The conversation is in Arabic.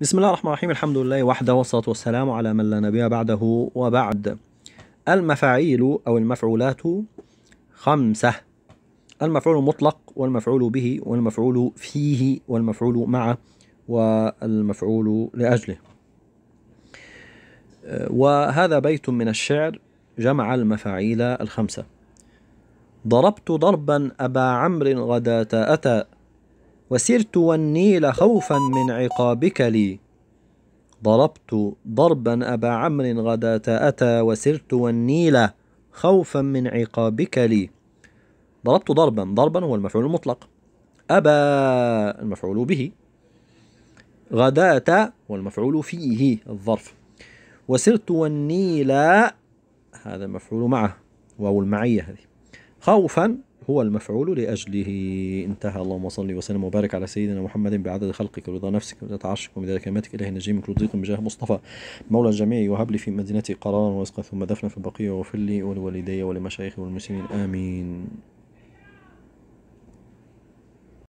بسم الله الرحمن الرحيم الحمد لله وحده والصلاة والسلام على من لا نبي بعده وبعد المفاعيل أو المفعولات خمسة المفعول المطلق والمفعول به والمفعول فيه والمفعول معه والمفعول لأجله وهذا بيت من الشعر جمع المفاعيل الخمسة ضربت ضربا أبا عمرو غداة أتى وسرت والنيل خوفا من عقابك لي ضربت ضربا أبا عمرو غداة أتى وسرت والنيل خوفا من عقابك لي ضربت ضربا ضربا هو المفعول المطلق أبا المفعول به غداة والمفعول فيه الظرف وسرت والنيل هذا مفعول معه واو المعية هذه خوفا هو المفعول لأجله انتهى اللهم صل وسلم وبارك على سيدنا محمد بعدد خلقك ورضا نفسك ورضا عرشك ومداد كلماتك إله نجيمك وضيق بجاه مصطفى مولى الجميع وهب لي في مدينتي قرارا ورزقا ثم دفنا في البقيع وفر لي ولوالدي ولمشايخي والمسلمين آمين